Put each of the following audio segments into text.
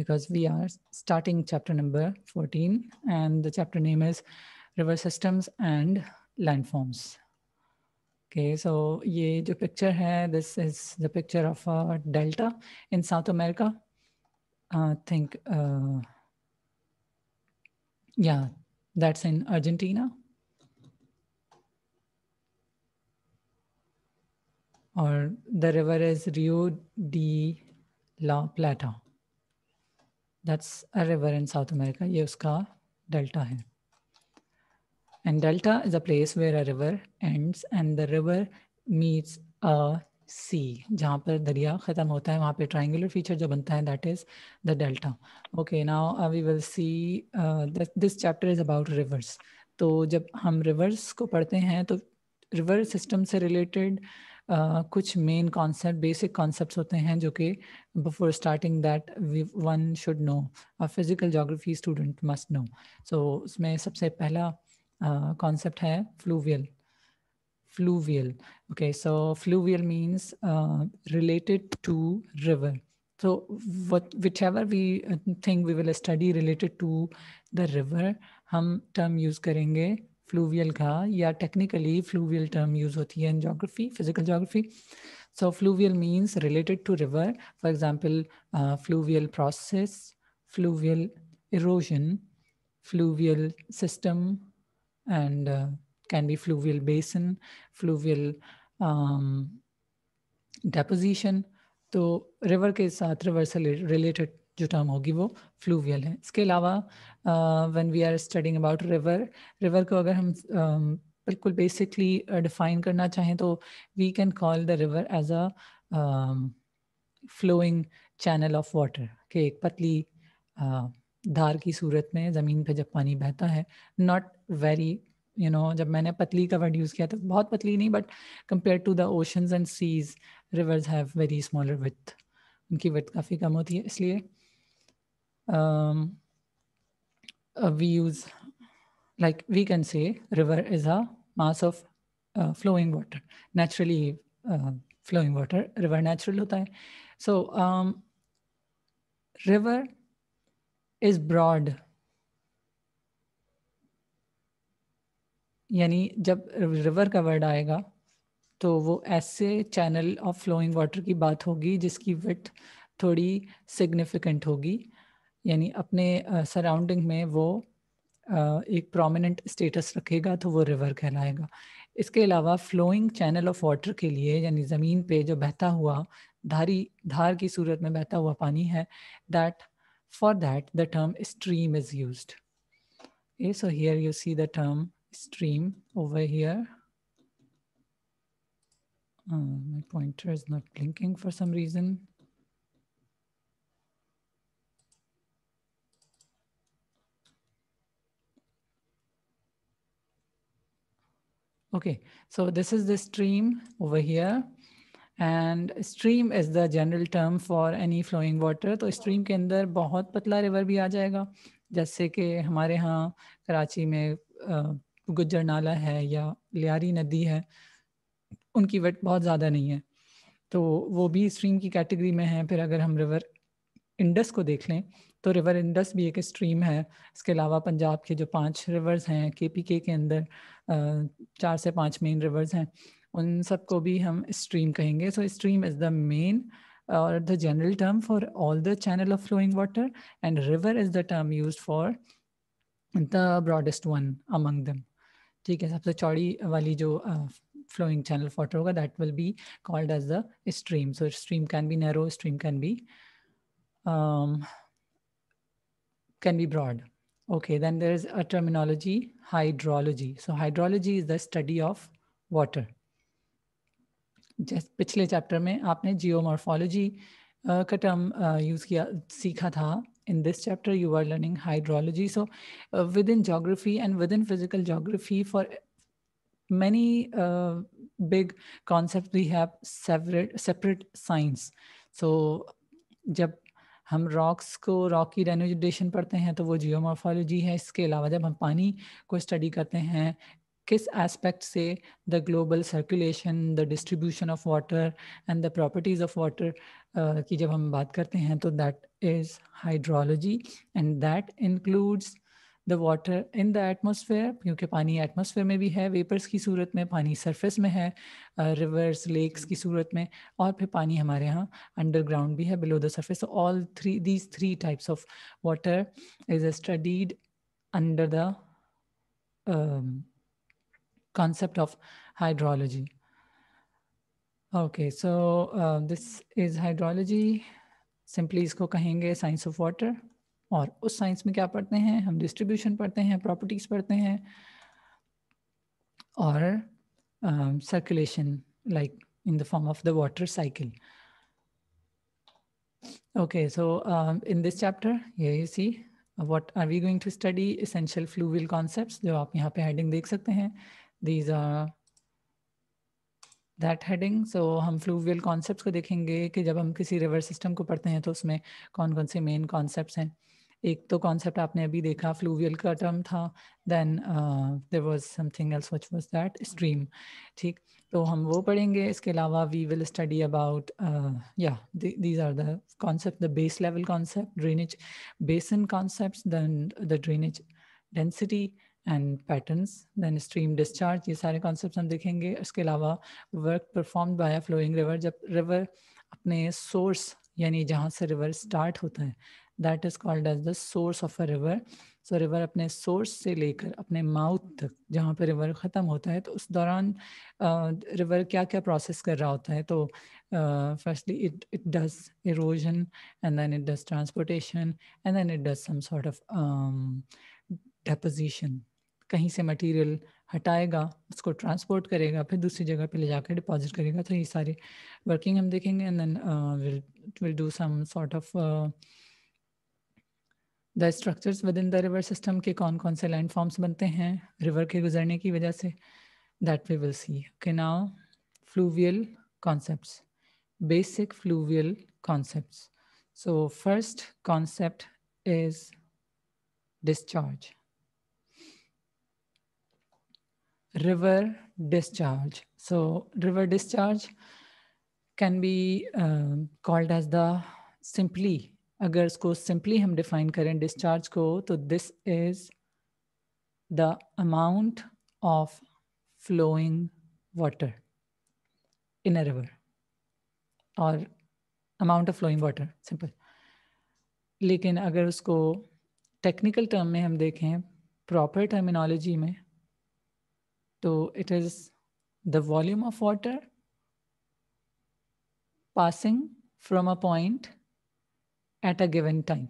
because we are starting chapter number 14 and the chapter name is river systems and landforms. Okay, so ye jo picture hai, this is the picture of a delta in South America. I think, uh, yeah, that's in Argentina. Or the river is Rio de la Plata. That's a river in South America ये उसका delta है and delta is a place where a river ends and the river meets a sea जहाँ पर दरिया ख़त्म होता है वहाँ पर ट्राइंगुलर फीचर जो बनता है that is the delta okay now we will see this chapter is about rivers तो जब हम रिवर्स को पढ़ते हैं तो रिवर सिस्टम से रिलेटेड related... कुछ मेन कॉन्सेप्ट बेसिक कॉन्सेप्ट होते हैं जो कि before starting that we one should know a physical geography student must know so उसमें सबसे पहला कॉन्सेप्ट uh, है fluvial fluvial okay so fluvial means related to river so which whichever we think we will study related to the river हम term use करेंगे fluvial का या technically fluvial term use होती है in geography physical geography so fluvial means related to river for example fluvial process fluvial erosion fluvial system and can be fluvial basin fluvial deposition तो river के साथ river से related जो term होगी वो fluvial है इसके अलावा when we are studying about river river को अगर हम बिल्कुल बेसिकली डिफाइन करना चाहें तो we can call the river as a flowing channel of water के एक पतली uh, धार की सूरत में ज़मीन पे जब पानी बहता है नॉट वेरी यू नो जब मैंने पतली का वर्ड यूज़ किया था तो बहुत पतली नहीं but compare to the oceans and seas rivers have very smaller with उनकी विथ काफ़ी कम होती है इसलिए um, uh, we use, like we can say river is a mass of uh, flowing water, naturally uh, flowing water, river natural hota hai. So um, river is broad. यानी जब river का word आएगा तो वो ऐसे channel of flowing water की बात होगी जिसकी विथ थोड़ी सिग्निफिकेंट होगी यानी अपने सराउंडिंग में वो एक प्रोमिनेंट स्टेटस रखेगा तो वो रिवर कहलाएगा इसके अलावा फ्लोइंग चैनल ऑफ वाटर के लिए यानी ज़मीन पे जो बहता हुआ धारी धार की सूरत में बहता हुआ पानी है that for that the term stream is use a so here you see the term stream over here Uh, my pointer is not blinking for some reason. Okay, so this is the stream over here. And stream is the general term for any flowing water तो stream के अंदर बहुत पतला river भी आ जाएगा जैसे कि हमारे यहाँ कराची में गुजर नाला है या लियारी नदी है उनकी वेट बहुत ज़्यादा नहीं है तो वो भी स्ट्रीम की कैटेगरी में है फिर अगर हम रिवर इंडस को देख लें तो रिवर इंडस भी एक स्ट्रीम है इसके अलावा पंजाब के जो पांच रिवर्स हैं के पी के के अंदर चार से पांच मेन रिवर्स हैं उन सब को भी हम स्ट्रीम कहेंगे so stream is the main और the general term for all the channel of flowing water and river is the term use for the broadest one among them ठीक है सबसे चौड़ी वाली जो फ्लोइंग चैनल वाटर होगा that will be called as the stream so stream can be narrow stream can be can be broad. Okay, then there is a terminology, hydrology. So hydrology is the study of water. Just पिछले chapter में आपने geomorphology का term use किया सीखा था in this chapter you are learning hydrology so within geography and within physical geography for many uh, big concepts we have separate separate science so जब हम rocks को रॉक की रेनोजेशन पढ़ते हैं तो वो जियोमॉर्फोलॉजी है इसके अलावा जब हम पानी को स्टडी करते हैं किस एस्पेक्ट से the global circulation the distribution of water and the properties of water की जब हम बात करते हैं तो that is hydrology and that includes the water in the atmosphere क्योंकि पानी एटमोसफेयर में भी है वेपर्स की सूरत में पानी सरफेस में है रिवर्स लेक्स की सूरत में और फिर पानी हमारे यहाँ अंडरग्राउंड भी है below the surface all three these three types of water is studied under the concept of hydrology okay so this is hydrology simply इसको कहेंगे साइंस ऑफ वाटर और उस साइंस में क्या पढ़ते हैं हम डिस्ट्रीब्यूशन पढ़ते हैं प्रॉपर्टीज पढ़ते हैं और circulation like in the form of the water cycle okay so in this chapter ये see what are we going to study essential will concept जो आप यहाँ पे हेडिंग देख सकते हैं these are that heading so हम फ्लूविल कॉन्सेप्ट को देखेंगे कि जब हम किसी रिवर सिस्टम को पढ़ते हैं तो उसमें कौन कौन से मेन कॉन्सेप्ट हैं एक तो कॉन्सेप्ट आपने अभी देखा फ्लूवियल का टर्म था then there was something else which was that stream ठीक तो हम वो पढ़ेंगे इसके अलावा वी विल स्टडी अबाउट या these are the concept the base level concept drainage basin concept the drainage density and patterns then stream discharge ये सारे कॉन्सेप्ट हम देखेंगे इसके अलावा work perform by flowing river जब रिवर अपने सोर्स यानी जहाँ से रिवर स्टार्ट होता है that is called as the source of a river so river अपने सोर्स से लेकर अपने माउथ तक जहाँ पर रिवर ख़त्म होता है तो उस दौरान रिवर क्या क्या प्रोसेस कर रहा होता है तो firstly it it does erosion and then it does transportation and then it does some sort of deposition कहीं से मटेरियल हटाएगा उसको ट्रांसपोर्ट करेगा फिर दूसरी जगह पे ले जाकर डिपॉजिट करेगा तो ये सारे वर्किंग हम देखेंगे and then will will do some sort of the structures within the river system के कौन कौन से लैंड फॉर्म्स बनते हैं रिवर के गुजरने की वजह say that we will see के now fluvial concept basic fluvial concept so first concept is discharge river discharge so river discharge can be called as the simply अगर इसको सिंपली हम डिफाइन करें डिस्चार्ज को तो this is the amount of flowing water in a river और amount of flowing water simple लेकिन अगर उसको टेक्निकल टर्म में हम देखें प्रॉपर टर्मिनोलॉजी में तो it is the volume of water passing from a point at a given time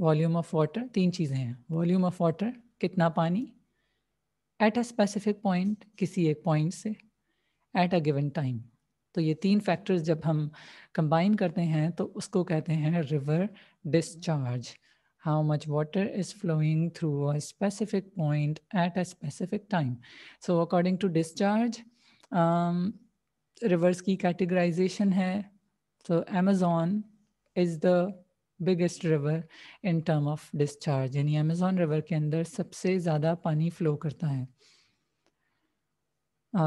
volume of water तीन चीज़ें हैं वॉल्यूम ऑफ वाटर कितना पानी एट अ स्पेसिफिक पॉइंट किसी एक पॉइंट से एट अ गिवन टाइम तो ये तीन फैक्टर्स जब हम कंबाइन करते हैं तो उसको कहते हैं river discharge how much water is flowing through a specific point at a specific time so according to discharge rivers की कैटेगराइजेशन है तो Amazon is the biggest river in term of discharge यानी अमेजोन रिवर के अंदर सबसे ज़्यादा पानी flow करता है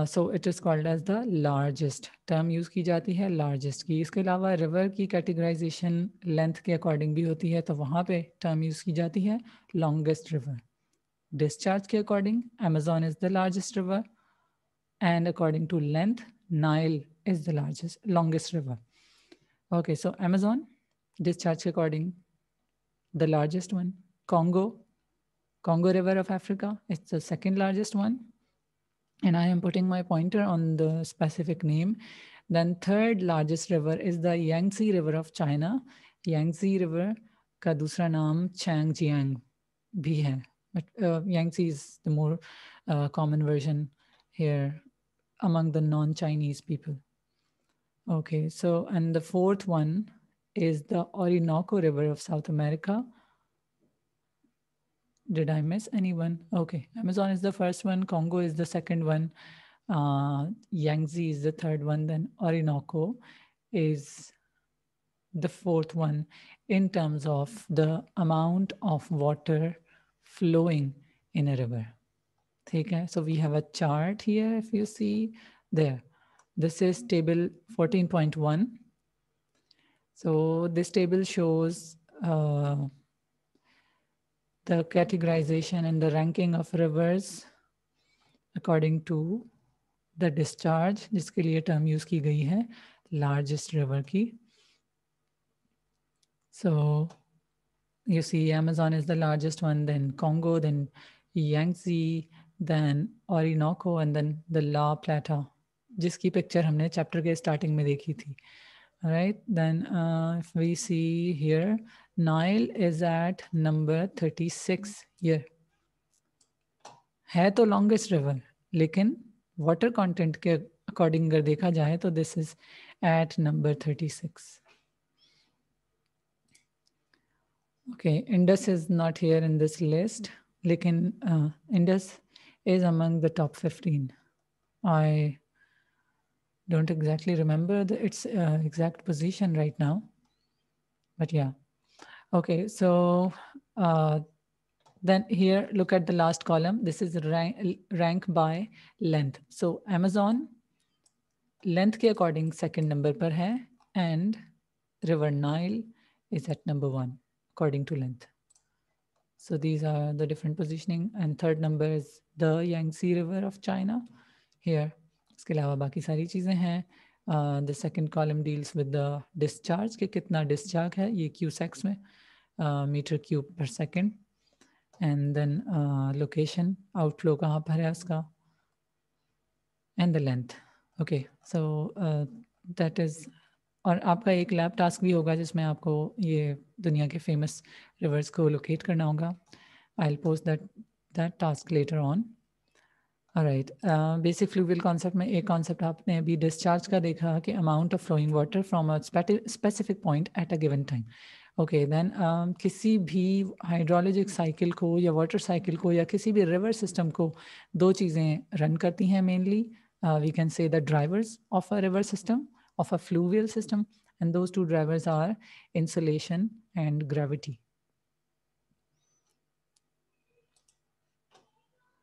so it is called as the largest term use की जाती है लार्जेस्ट की इसके अलावा रिवर की कैटेगराइजेशन लेंथ के अकॉर्डिंग भी होती है तो वहां पर टर्म यूज़ की जाती है लॉन्गेस्ट रिवर डिस्चार्ज के according Amazon is the largest river and according to length Nile is the largest longest river okay so Amazon discharge recording. The largest one, Congo, Congo River of Africa. It's the second largest one. And I am putting my pointer on the specific name. Then third largest river is the Yangtze River of China. Yangtze River का दूसरा नाम Changjiang भी है. But uh, Yangtze is the more uh, common version here among the non-Chinese people. Okay, so and the fourth one is the Orinoco River of South America. Did I miss anyone? Okay, Amazon is the first one, Congo is the second one, uh, Yangtze is the third one, then Orinoco is the fourth one in terms of the amount of water flowing in a river. Okay, so we have a chart here, if you see there. This is table 14.1 so this table shows uh, the categorization and the ranking of rivers according to the discharge जिसके लिए term use की गई है largest river की so you see Amazon is the largest one then Congo then Yangtze then Orinoco and then the La Plata जिसकी picture हमने chapter के starting में देखी थी right? Then uh, if we see here, Nile is at number 36 here. है तो longest river, लेकिन water content के according अगर देखा जाए तो this is at number 36. Okay, Indus is not here in this list, लेकिन uh, Indus is among the top 15. I don't exactly remember the, its uh, exact position right now, but yeah. Okay, so uh, then here, look at the last column. This is rank, rank by length. So Amazon length ke according second number per hai and River Nile is at number one according to length. So these are the different positioning and third number is the Yangtze River of China here इसके अलावा बाकी सारी चीज़ें हैं the second column deals with the discharge कि कितना discharge है ये क्यू सेक्स में meter cube per second and then location outflow कहाँ पर है उसका and the length okay so that is और आपका एक लैब टास्क भी होगा जिसमें आपको ये दुनिया के फेमस रिवर्स को लोकेट करना होगा I'll post that that task later on right basic fluvial concept में एक कॉन्सेप्ट आपने अभी डिस्चार्ज का देखा कि amount of flowing water from a specific point at a given time okay then किसी भी हाइड्रोलॉजिक साइकिल को या वाटर साइकिल को या किसी भी रिवर सिस्टम को दो चीज़ें रन करती हैं mainly we can say the drivers of a river system of a fluvial system and those two drivers are insulation and gravity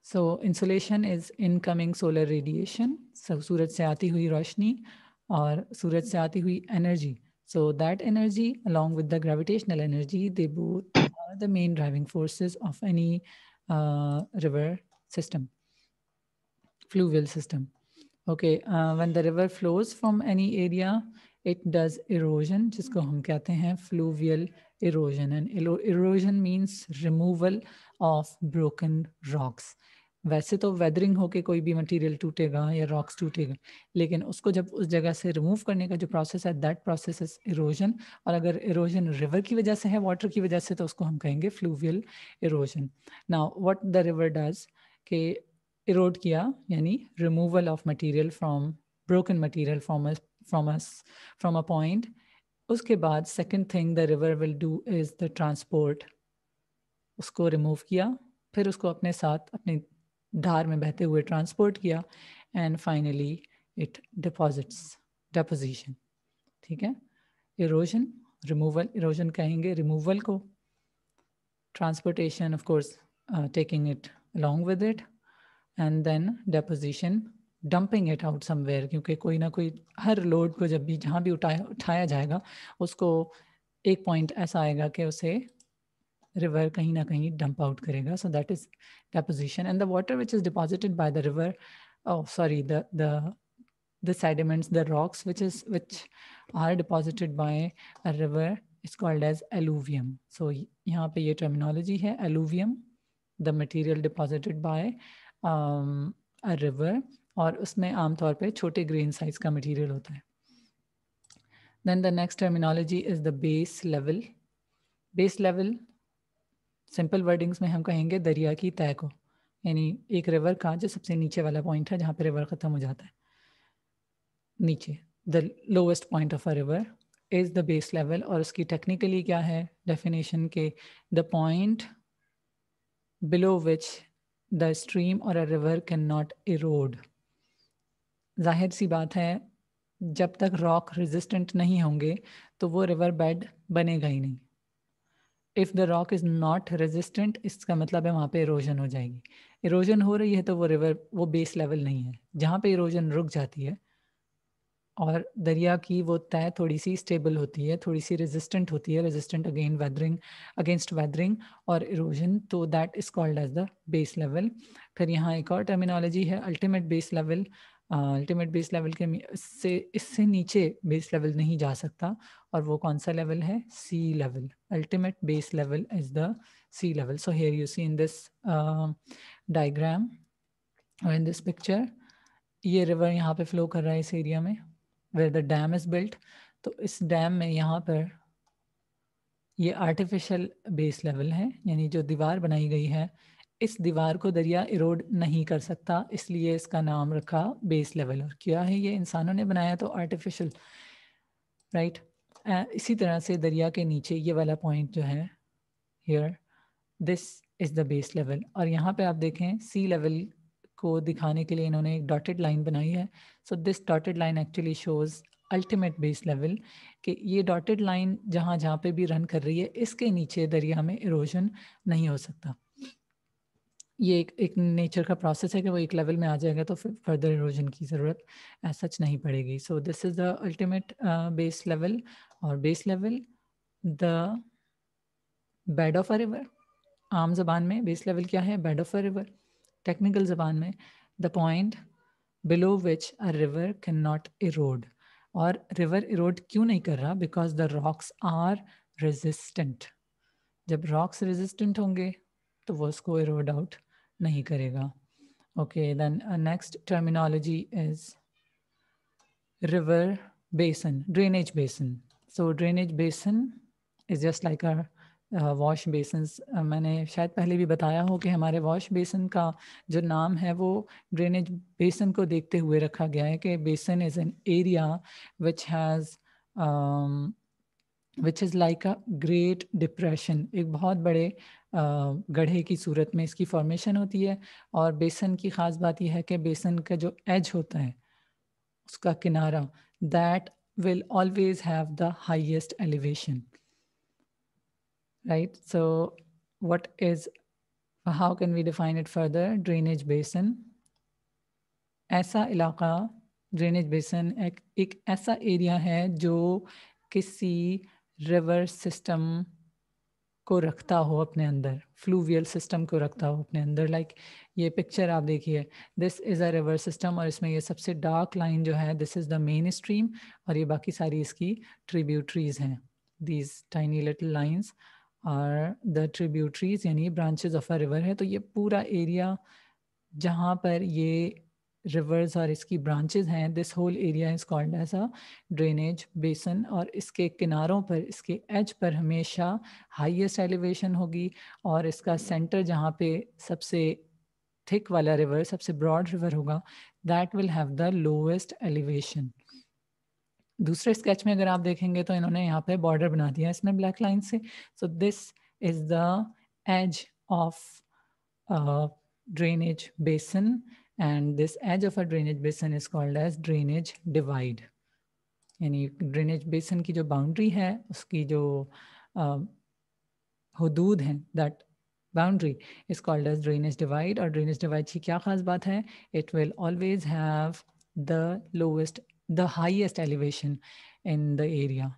So insulation is incoming solar radiation. So सूरज से आती हुई रोशनी और सूरज से energy. So that energy along with the gravitational energy, they both are the main driving forces of any uh, river system, fluvial system. Okay, uh, when the river flows from any area, it does erosion जिसको हम कहते हैं fluvial erosion and erosion means removal of broken rocks वैसे तो weathering होके कोई भी material टूटेगा या रॉक्स टूटेगा लेकिन उसको जब उस जगह से रिमूव करने का जो प्रोसेस है दैट प्रोसेस इज इरोजन और अगर इरोजन रिवर की वजह से है वाटर की वजह से तो उसको हम कहेंगे fluvial erosion now what the river does के इरोड किया यानी removal of material from broken material from a from us from a point उसके बाद second thing the river will do is the transport उसको रिमूव किया फिर उसको अपने साथ अपने धार में बहते हुए ट्रांसपोर्ट किया and finally it deposits deposition ठीक है इरोजन रिमूवल इरोजन कहेंगे रिमूवल को transportation of course taking it along with it and then deposition dumping it out somewhere क्योंकि कोई ना कोई हर लोड को जब भी जहाँ भी उठाया उठाया जाएगा उसको एक पॉइंट ऐसा आएगा कि उसे रिवर कहीं ना कहीं डंप आउट करेगा so that is deposition and the water which is deposited by the river sorry the the the rocks which is which are deposited by a river is called as alluvium so यहाँ पे ये terminology है alluvium the material deposited by a river और उसमें आमतौर पे छोटे grain size का मटेरियल होता है then the next terminology is the base level base level simple wordings में हम कहेंगे दरिया की तय को यानी एक रिवर का जो सबसे नीचे वाला पॉइंट है जहाँ पे रिवर ख़त्म हो जाता है नीचे the lowest point of a river is the base level और उसकी टेक्निकली क्या है डेफिनेशन के the point below which the stream or a river can not erode जाहिर सी बात है जब तक रॉक रेजिस्टेंट नहीं होंगे तो वो रिवर बेड बनेगा ही नहीं if the rock is not resistant इसका मतलब है वहाँ पे इरोजन हो जाएगी इरोजन हो रही है तो वो रिवर वो बेस लेवल नहीं है जहाँ पे इरोजन रुक जाती है और दरिया की वो तय थोड़ी सी स्टेबल होती है थोड़ी सी रेजिस्टेंट होती है resistant again weathering against weathering और इरोजन तो that is called as the base level फिर यहाँ एक और टर्मिनोलॉजी है ultimate base level ultimate base level के से इससे नीचे बेस लेवल नहीं जा सकता और वो कौन सा लेवल है sea level ultimate base level is the sea level so here you see in this diagram और इन दिस पिक्चर ये रिवर यहाँ पे फ्लो कर रहा है इस एरिया में where the dam is built तो इस डैम में यहाँ पर ये आर्टिफिशियल बेस लेवल है यानी जो दीवार बनाई गई है इस दीवार को दरिया इरोड नहीं कर सकता इसलिए इसका नाम रखा बेस लेवल और क्या है ये इंसानों ने बनाया तो आर्टिफिशियल राइट इसी तरह से दरिया के नीचे ये वाला पॉइंट जो है here this is the base level और यहाँ पे आप देखें सी लेवल को दिखाने के लिए इन्होंने एक डॉटेड लाइन बनाई है so this dotted line actually shows ultimate base level कि ये डॉटेड लाइन जहाँ जहाँ पे भी रन कर रही है इसके नीचे दरिया में इरोजन नहीं हो सकता ये एक एक नेचर का प्रोसेस है कि वो एक लेवल में आ जाएगा तो फिर फर्दर इरोजन की ज़रूरत सच नहीं पड़ेगी so this is the ultimate base level और base level the bed of a river आम जबान में बेस लेवल क्या है bed of a river technical जबान में the point below which a river can not erode और रिवर इरोड क्यों नहीं कर रहा because the rocks are resistant जब रॉक्स रेजिस्टेंट होंगे तो वो उसको इरोड आउट नहीं करेगा okay then next terminology is river basin drainage basin so drainage basin is just like our wash uh, basin uh, मैंने शायद पहले भी बताया हो कि हमारे वॉश बेसन का जो नाम है वो ड्रेनेज बेसन को देखते हुए रखा गया है कि basin is an area which has which is like a great depression एक बहुत बड़े गढ़े की सूरत में इसकी फॉर्मेशन होती है और बेसन की ख़ास बात यह है कि बेसन का जो एज होता है उसका किनारा that will always have the highest elevation right so what is how can we define it further drainage basin ऐसा इलाका ड्रेनेज बेसन एक एक ऐसा एरिया है जो किसी रिवर सिस्टम को रखता हो अपने अंदर फ्लूवियल सिस्टम को रखता हो अपने अंदर लाइक like, ये पिक्चर आप देखिए this is a river system और इसमें ये सबसे डार्क लाइन जो है this is the main stream और ये बाकी सारी इसकी ट्रिब्यूटरीज हैं these tiny little lines are the tributaries यानी ब्रांचेज ऑफ अ रिवर है तो ये पूरा एरिया जहाँ पर ये रिवर्स और इसकी ब्रांचेज हैं this whole area is called as a drainage basin और इसके किनारों पर इसके एज पर हमेशा हाईएस्ट एलिवेशन होगी और इसका सेंटर जहाँ पे सबसे थिक वाला रिवर सबसे ब्रॉड रिवर होगा that will have the lowest elevation दूसरे स्केच में अगर आप देखेंगे तो इन्होंने यहाँ पे बॉर्डर बना दिया इसमें ब्लैक लाइन से so this is the edge of drainage basin And this edge of a drainage basin is called as drainage divide. drainage basin ki jo boundary hai uski jo uh, hudood हैं that boundary is called as drainage divide or drainage divide ki kya khas baat hai it will always have the lowest the highest elevation in the area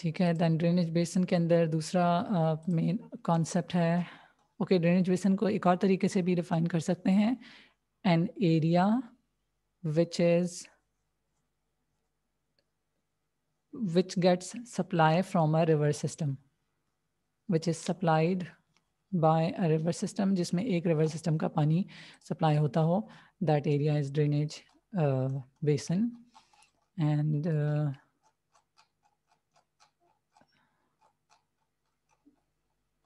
ठीक है then drainage बेसन के अंदर दूसरा main uh, concept है okay drainage basin को एक और तरीके से भी डिफाइन कर सकते हैं an area which is which gets supply from a river system which is supplied by a river system जिसमें एक रिवर सिस्टम का पानी सप्लाई होता हो that area is drainage basin and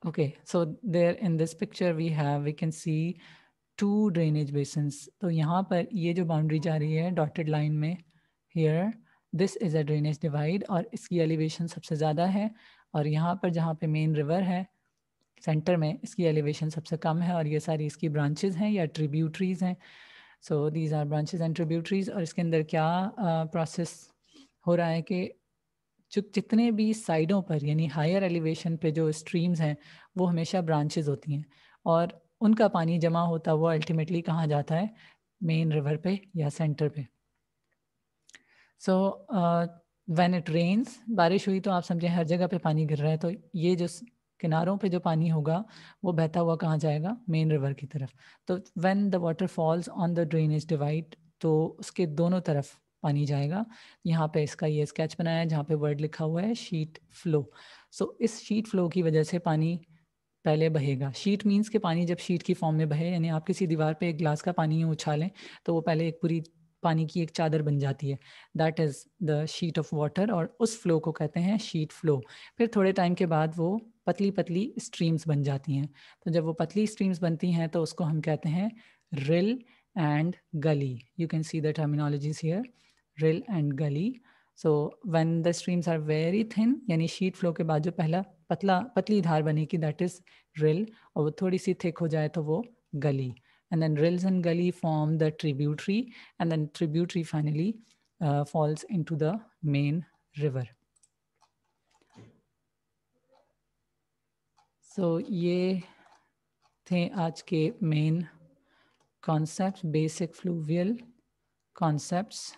Okay, so there in this picture we have, we can see two drainage basins. so yahan par ye jo boundary ja rahi hai dotted line mein here, this is a drainage divide aur iski elevation sabse zyada hai aur yahan par jahan pe main river hai center mein iski elevation sabse kam hai aur ye sari iski branches hain ya tributaries hain so these are branches and tributaries aur iske andar kya uh, process ho raha hai ki जो जितने भी साइडों पर यानी higher elevation पे जो streams हैं वो हमेशा ब्रांचेज होती हैं और उनका पानी जमा होता हुआ अल्टीमेटली कहाँ जाता है मेन रिवर पे या सेंटर पे सो व्हेन इट रेन्स बारिश हुई तो आप समझें हर जगह पे पानी गिर रहा है तो ये जो किनारों पे जो पानी होगा वो बहता हुआ कहाँ जाएगा मेन रिवर की तरफ तो when the water falls on the drainage divide तो उसके दोनों तरफ पानी जाएगा यहाँ पे इसका ये स्केच बनाया है जहाँ पे वर्ड लिखा हुआ है शीट फ्लो सो so, इस शीट फ्लो की वजह से पानी पहले बहेगा शीट मीन्स के पानी जब शीट की फॉर्म में बहे यानी आप किसी दीवार पे एक ग्लास का पानी उछालें तो वो पहले एक पूरी पानी की एक चादर बन जाती है that is the sheet of water और उस फ्लो को कहते हैं शीट फ्लो फिर थोड़े टाइम के बाद वो पतली पतली स्ट्रीम्स बन जाती हैं तो जब वो पतली स्ट्रीम्स बनती हैं तो उसको हम कहते हैं rill and gully you can see the terminologies here rill and gully so when the streams are very thin यानी शीट फ्लो के बाद जो पहला पतला पतली धार बनेगी दैट इज रिल और वो थोड़ी सी थिक हो जाए तो वो gully and then rills and gully form the tributary and then tributary finally falls into the main river so ये थे आज के main concept basic fluvial concepts